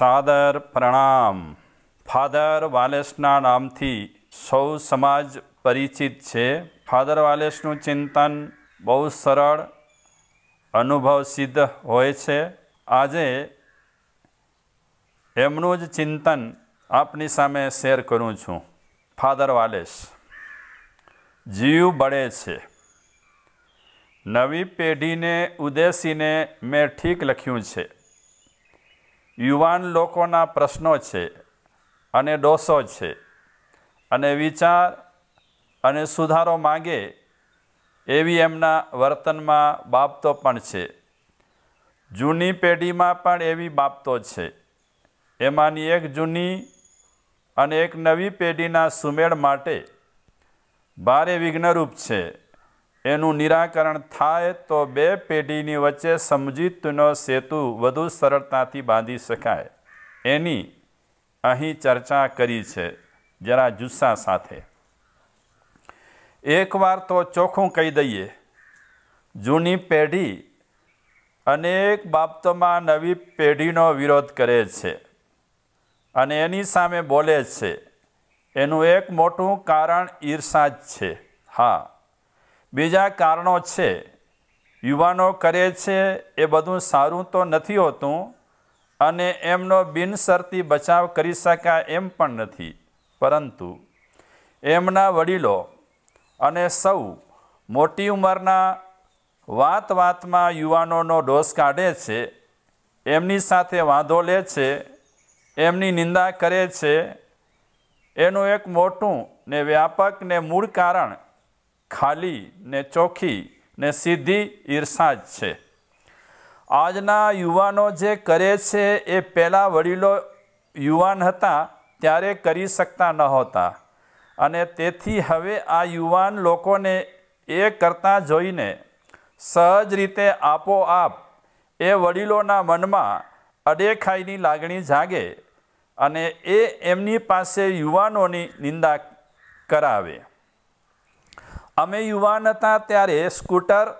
સાદર પ્રણામ ફાધર વાલેસના નામથી સૌ સમાજ પરિચિત છે ફાધર વાલેસનું ચિંતન બહુ સરળ અનુભવ સિદ્ધ હોય છે આજે એમનું જ ચિંતન આપની સામે શેર કરું છું ફાધર વાલેસ જીવ બળે છે નવી પેઢીને ઉદ્દેશીને મેં ઠીક લખ્યું છે યુવાન લોકોના પ્રશ્નો છે અને ડોસો છે અને વિચાર અને સુધારો માગે એવી એમના વર્તનમાં બાબતો પણ છે જૂની પેઢીમાં પણ એવી બાબતો છે એમાંની એક જૂની અને એક નવી પેઢીના સુમેળ માટે ભારે વિઘ્નરૂપ છે એનું નિરાકરણ થાય તો બે પેઢીની વચ્ચે સમજીતનો સેતુ વધુ સરળતાથી બાંધી શકાય એની અહીં ચર્ચા કરી છે જરા જુસ્સા સાથે એકવાર તો ચોખ્ખું કહી દઈએ જૂની પેઢી અનેક બાબતોમાં નવી પેઢીનો વિરોધ કરે છે અને એની સામે બોલે છે એનું એક મોટું કારણ ઈર્ષા જ છે હા બીજા કારણો છે યુવાનો કરે છે એ બધું સારું તો નથી હોતું અને એમનો બિનસરતી બચાવ કરી શકાય એમ પણ નથી પરંતુ એમના વડીલો અને સૌ મોટી ઉંમરના વાત વાતમાં યુવાનોનો ડોસ કાઢે છે એમની સાથે વાંધો લે છે એમની નિંદા કરે છે એનું એક મોટું ને વ્યાપક ને મૂળ કારણ ખાલી ને ચોખ્ખી ને સીધી ઈર્ષા જ છે આજના યુવાનો જે કરે છે એ પહેલાં વડીલો યુવાન હતા ત્યારે કરી શકતા નહોતા અને તેથી હવે આ યુવાન લોકોને એ કરતા જોઈને સહજ રીતે આપોઆપ એ વડીલોના મનમાં અડેખાઈની લાગણી જાગે અને એ એમની પાસે યુવાનોની નિંદા કરાવે અમે યુવાન હતા ત્યારે સ્કૂટર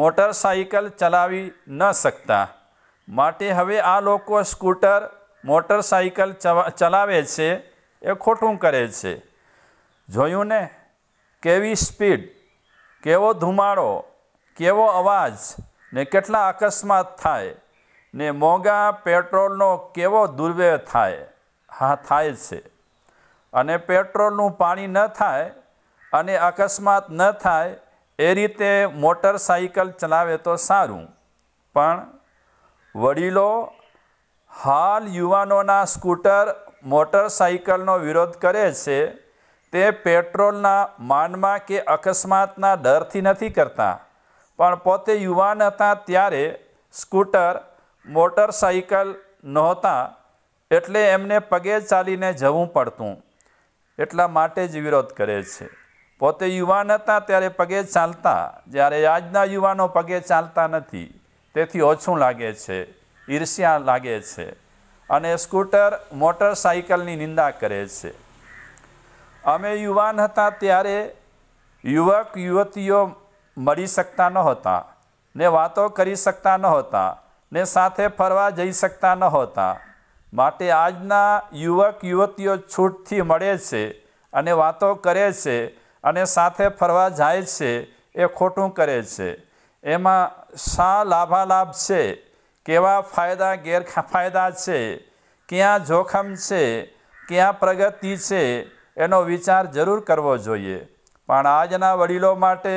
મોટરસાઇકલ ચલાવી ન શકતા માટે હવે આ લોકો સ્કૂટર મોટરસાઇકલ ચલાવે છે એ ખોટું કરે છે જોયું ને કેવી સ્પીડ કેવો ધુમાડો કેવો અવાજ ને કેટલા અકસ્માત થાય ને મોંઘા પેટ્રોલનો કેવો દુર્વ્યય થાય હા થાય છે અને પેટ્રોલનું પાણી ન થાય અને અકસ્માત ન થાય એ રીતે મોટરસાઇકલ ચલાવે તો સારું પણ વડીલો હાલ યુવાનોના સ્કૂટર મોટરસાઇકલનો વિરોધ કરે છે તે પેટ્રોલના માનમાં કે અકસ્માતના ડરથી નથી કરતા પણ પોતે યુવાન હતા ત્યારે સ્કૂટર મોટરસાઇકલ નહોતા એટલે એમને પગે ચાલીને જવું પડતું એટલા માટે જ વિરોધ કરે છે પોતે યુવાન હતા ત્યારે પગે ચાલતા જ્યારે આજના યુવાનો પગે ચાલતા નથી તેથી ઓછું લાગે છે ઈર્ષ્યા લાગે છે અને સ્કૂટર મોટરસાઇકલની નિંદા કરે છે અમે યુવાન હતા ત્યારે યુવક યુવતીઓ મળી શકતા નહોતા ને વાતો કરી શકતા નહોતા ને સાથે ફરવા જઈ શકતા નહોતા માટે આજના યુવક યુવતીઓ છૂટથી મળે છે અને વાતો કરે છે અને સાથે ફરવા જાય છે એ ખોટું કરે છે એમાં શા લાભાલાભ છે કેવા ફાયદા ગેરફાયદા છે ક્યાં જોખમ છે ક્યાં પ્રગતિ છે એનો વિચાર જરૂર કરવો જોઈએ પણ આજના વડીલો માટે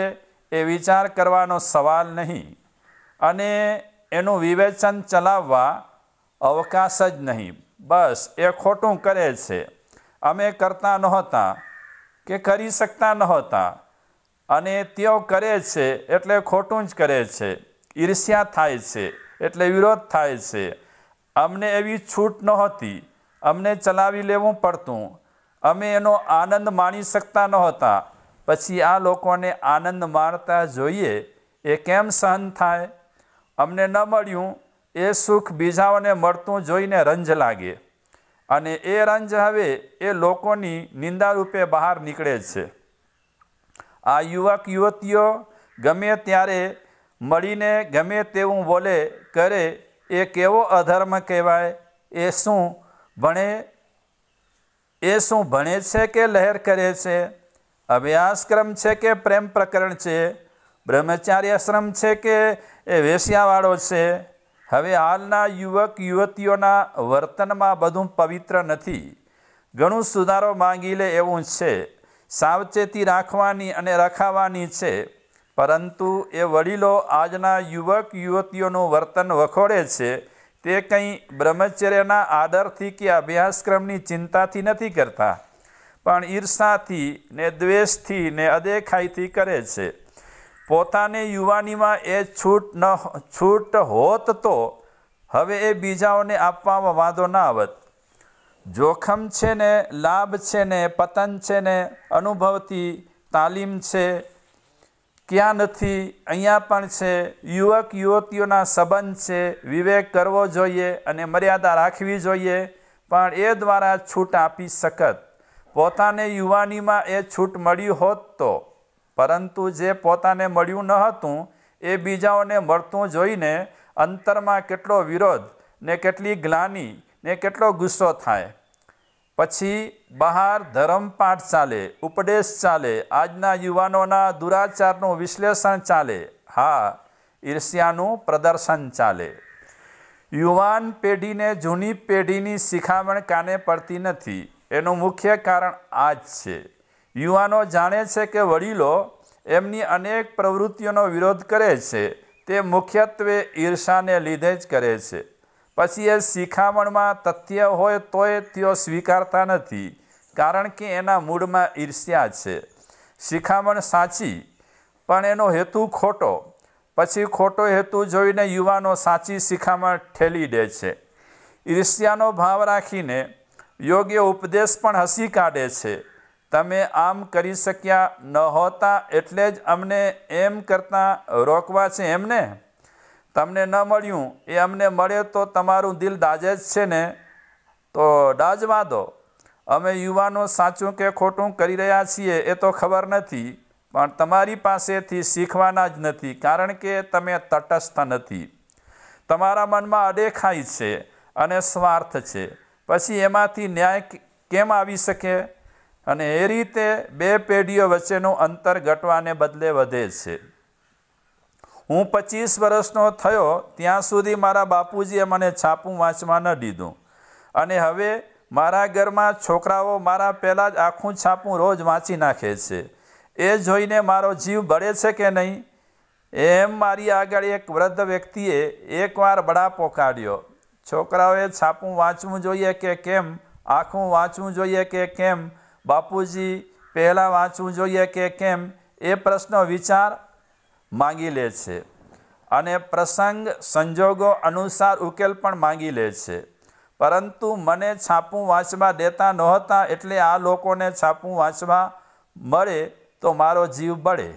એ વિચાર કરવાનો સવાલ નહીં અને એનું વિવેચન ચલાવવા અવકાશ જ નહીં બસ એ ખોટું કરે છે અમે કરતા નહોતા કે કરી શકતા નહોતા અને તેઓ કરે છે એટલે ખોટું જ કરે છે ઈર્ષ્યા થાય છે એટલે વિરોધ થાય છે અમને એવી છૂટ નહોતી અમને ચલાવી લેવું પડતું અમે એનો આનંદ માણી શકતા નહોતા પછી આ લોકોને આનંદ માણતા જોઈએ એ કેમ સહન થાય અમને ન મળ્યું એ સુખ બીજાઓને મળતું જોઈને રંજ લાગે અને એ રંજ હવે એ લોકોની નિંદા રૂપે બહાર નીકળે છે આ યુવક યુવતીઓ ગમે ત્યારે મળીને ગમે તેવું બોલે કરે એ કેવો અધર્મ કહેવાય એ શું ભણે એ શું ભણે છે કે લહેર કરે છે અભ્યાસક્રમ છે કે પ્રેમ પ્રકરણ છે બ્રહ્મચાર્યાશ્રમ છે કે એ વેશ્યાવાળો છે હવે હાલના યુવક યુવતીઓના વર્તનમાં બધું પવિત્ર નથી ઘણું સુધારો માંગી લે એવું છે સાવચેતી રાખવાની અને રખાવાની છે પરંતુ એ વડીલો આજના યુવક યુવતીઓનું વર્તન વખોડે છે તે કંઈ બ્રહ્મચર્યના આદરથી કે અભ્યાસક્રમની ચિંતાથી નથી કરતા પણ ઈર્ષાથી ને દ્વેષથી ને અદેખાઈથી કરે છે પોતાને યુવાનીમાં એ છૂટ ન છૂટ હોત તો હવે એ બીજાઓને આપવામાં વાંધો ના આવત જોખમ છે ને લાભ છે ને પતન છે ને અનુભવતી તાલીમ છે ક્યાં નથી અહીંયા પણ છે યુવક યુવતીઓના સંબંધ છે વિવેક કરવો જોઈએ અને મર્યાદા રાખવી જોઈએ પણ એ દ્વારા છૂટ આપી શકત પોતાને યુવાનીમાં એ છૂટ મળી હોત તો પરંતુ જે પોતાને મળ્યું ન હતું એ બીજાઓને મળતું જોઈને અંતરમાં કેટલો વિરોધ ને કેટલી ગ્લાની ને કેટલો ગુસ્સો થાય પછી બહાર ધરમપાઠ ચાલે ઉપદેશ ચાલે આજના યુવાનોના દુરાચારનું વિશ્લેષણ ચાલે હા ઈર્ષ્યાનું પ્રદર્શન ચાલે યુવાન પેઢીને જૂની પેઢીની શિખામણ કાને પડતી નથી એનું મુખ્ય કારણ આ જ છે યુવાનો જાણે છે કે વડીલો એમની અનેક પ્રવૃત્તિઓનો વિરોધ કરે છે તે મુખ્યત્વે ઈર્ષાને લીધે જ કરે છે પછી એ શિખામણમાં તથ્ય હોય તોય તેઓ સ્વીકારતા નથી કારણ કે એના મૂળમાં ઈર્ષ્યા છે શિખામણ સાચી પણ એનો હેતુ ખોટો પછી ખોટો હેતુ જોઈને યુવાનો સાચી શિખામણ ઠેલી દે છે ઈર્ષ્યાનો ભાવ રાખીને યોગ્ય ઉપદેશ પણ હસી કાઢે છે તમે આમ કરી શક્યા નહોતા એટલે જ અમને એમ કરતાં રોકવા છે એમને તમને ન મળ્યું એ અમને મળે તો તમારું દિલ દાજે જ છે ને તો ડાજવા દો અમે યુવાનો સાચું કે ખોટું કરી રહ્યા છીએ એ તો ખબર નથી પણ તમારી પાસેથી શીખવાના જ નથી કારણ કે તમે તટસ્થ નથી તમારા મનમાં અડેખાઈ છે અને સ્વાર્થ છે પછી એમાંથી ન્યાય કેમ આવી શકે અને એ રીતે બે પેઢીઓ વચ્ચેનું અંતર ઘટવાને બદલે વધે છે હું પચીસ વર્ષનો થયો ત્યાં સુધી મારા બાપુજીએ મને છાપું વાંચવા ન દીધું અને હવે મારા ઘરમાં છોકરાઓ મારા પહેલાં જ આખું છાપું રોજ વાંચી નાખે છે એ જોઈને મારો જીવ બળે છે કે નહીં એમ મારી આગળ એક વૃદ્ધ વ્યક્તિએ એકવાર બડાપો કાઢ્યો છોકરાઓએ છાપું વાંચવું જોઈએ કે કેમ આખું વાંચવું જોઈએ કે કેમ બાપુજી પહેલાં વાંચવું જોઈએ કે કેમ એ પ્રશ્ન વિચાર માંગી લે છે અને પ્રસંગ સંજોગો અનુસાર ઉકેલ પણ માંગી લે છે પરંતુ મને છાપું વાંચવા દેતા નહોતા એટલે આ લોકોને છાપું વાંચવા મળે તો મારો જીવ બળે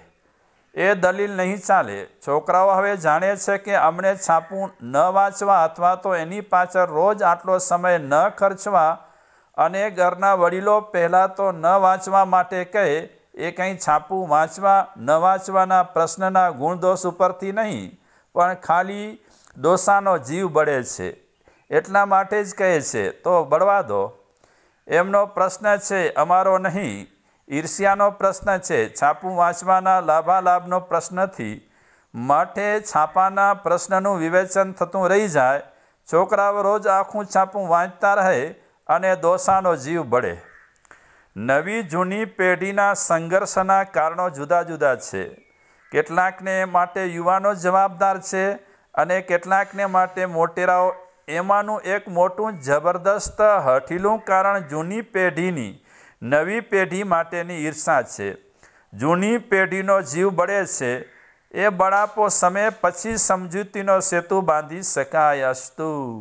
એ દલીલ નહીં ચાલે છોકરાઓ હવે જાણે છે કે અમને છાપું ન વાંચવા અથવા તો એની પાછળ રોજ આટલો સમય ન ખર્ચવા અને ઘરના વડીલો પહેલાં તો ન વાંચવા માટે કહે એ કંઈ છાપું વાંચવા ન વાંચવાના પ્રશ્નના ગુણદોષ ઉપરથી નહીં પણ ખાલી ડોસાનો જીવ બળે છે એટલા માટે જ કહે છે તો બળવા દો એમનો પ્રશ્ન છે અમારો નહીં ઈર્ષ્યાનો પ્રશ્ન છે છાપું વાંચવાના લાભાલાભનો પ્રશ્નથી માટે છાપાના પ્રશ્નનું વિવેચન થતું રહી જાય છોકરાઓ રોજ આખું છાપું વાંચતા રહે અને દોષાનો જીવ બળે નવી જૂની પેઢીના સંઘર્ષના કારણો જુદા જુદા છે કેટલાકને માટે યુવાનો જવાબદાર છે અને કેટલાકને માટે મોટેરાઓ એમાંનું એક મોટું જબરદસ્ત હઠીલું કારણ જૂની પેઢીની નવી પેઢી માટેની ઈર્ષા છે જૂની પેઢીનો જીવ બળે છે એ બળાપો સમય પછી સમજૂતીનો સેતુ બાંધી શકાય અસ્તું